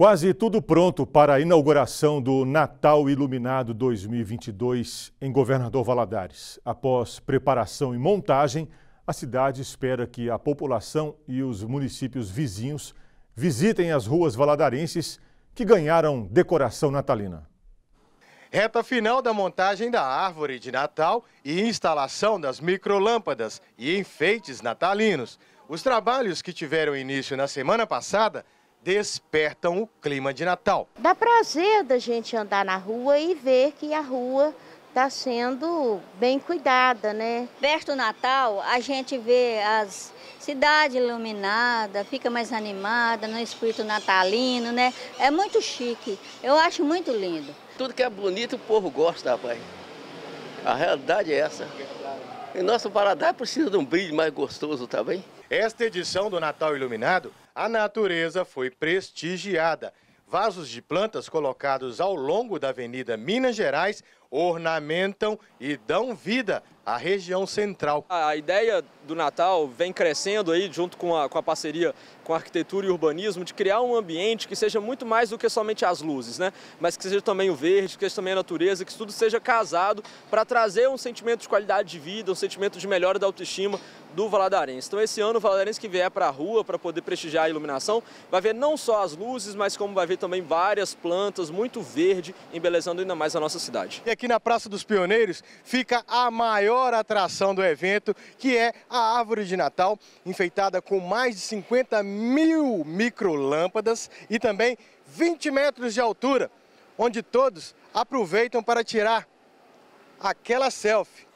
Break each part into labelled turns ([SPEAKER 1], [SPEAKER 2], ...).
[SPEAKER 1] Quase tudo pronto para a inauguração do Natal Iluminado 2022 em Governador Valadares. Após preparação e montagem, a cidade espera que a população e os municípios vizinhos visitem as ruas valadarenses que ganharam decoração natalina. Reta final da montagem da árvore de Natal e instalação das microlâmpadas e enfeites natalinos. Os trabalhos que tiveram início na semana passada despertam o clima de Natal.
[SPEAKER 2] Dá prazer da gente andar na rua e ver que a rua
[SPEAKER 3] está sendo bem cuidada, né? Perto do Natal, a gente vê as cidades iluminadas, fica mais animada, no espírito natalino, né? É muito chique, eu acho muito lindo.
[SPEAKER 2] Tudo que é bonito o povo gosta, rapaz. A realidade é essa. E nosso paladar precisa de um brilho mais gostoso
[SPEAKER 1] também. Tá Esta edição do Natal Iluminado, a natureza foi prestigiada. Vasos de plantas colocados ao longo da Avenida Minas Gerais
[SPEAKER 2] ornamentam e dão vida à região central. A ideia do Natal vem crescendo aí, junto com a, com a parceria com a arquitetura e urbanismo, de criar um ambiente que seja muito mais do que somente as luzes, né? Mas que seja também o verde, que seja também a natureza, que tudo seja casado para trazer um sentimento de qualidade de vida, um sentimento de melhora da autoestima do Valadarense. Então esse ano o Valadarense que vier para a rua para poder prestigiar a iluminação, vai ver não só as luzes, mas como vai ver também várias plantas, muito verde, embelezando ainda mais a nossa cidade aqui na Praça dos
[SPEAKER 1] Pioneiros fica a maior atração do evento, que é a árvore de Natal, enfeitada com mais de 50 mil microlâmpadas e também 20 metros de altura, onde todos aproveitam para tirar
[SPEAKER 3] aquela selfie.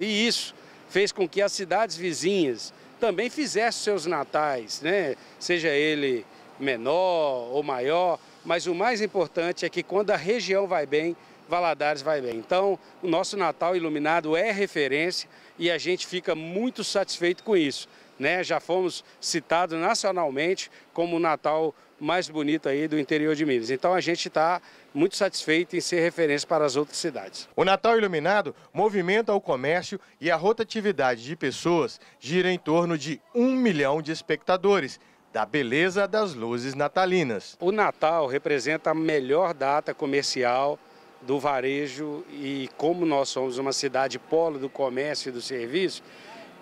[SPEAKER 3] E isso fez com que as cidades vizinhas também fizessem seus natais, né? seja ele menor ou maior, mas o mais importante é que quando a região vai bem, Valadares vai bem. Então, o nosso Natal Iluminado é referência e a gente fica muito satisfeito com isso. Né? Já fomos citados nacionalmente como o Natal mais bonito aí do interior de Minas. Então a gente está muito satisfeito em ser referência para as outras cidades.
[SPEAKER 1] O Natal Iluminado movimenta o comércio e a rotatividade de pessoas gira em torno de um milhão de espectadores da beleza das
[SPEAKER 3] luzes natalinas. O Natal representa a melhor data comercial do varejo e como nós somos uma cidade polo do comércio e do serviço,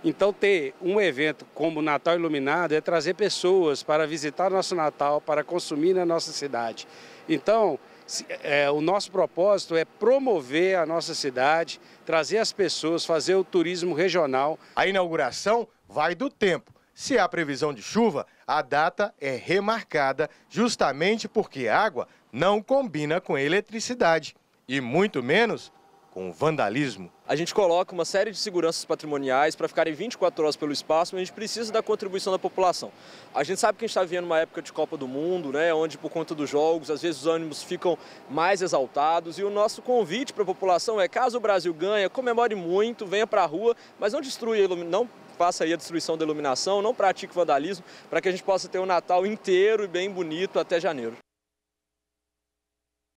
[SPEAKER 3] então ter um evento como o Natal Iluminado é trazer pessoas para visitar nosso Natal, para consumir na nossa cidade. Então, é, o nosso propósito é promover a nossa cidade, trazer as pessoas, fazer o turismo regional.
[SPEAKER 1] A inauguração vai do tempo se há previsão de chuva, a data é remarcada justamente porque água não combina com eletricidade
[SPEAKER 2] e muito menos com vandalismo. A gente coloca uma série de seguranças patrimoniais para ficarem 24 horas pelo espaço, mas a gente precisa da contribuição da população. A gente sabe que a gente está vivendo uma época de Copa do Mundo, né, onde por conta dos jogos, às vezes os ânimos ficam mais exaltados e o nosso convite para a população é, caso o Brasil ganhe, comemore muito, venha para a rua, mas não destrua, não faça aí a destruição da iluminação, não pratique vandalismo, para que a gente possa ter um Natal inteiro e bem bonito até janeiro.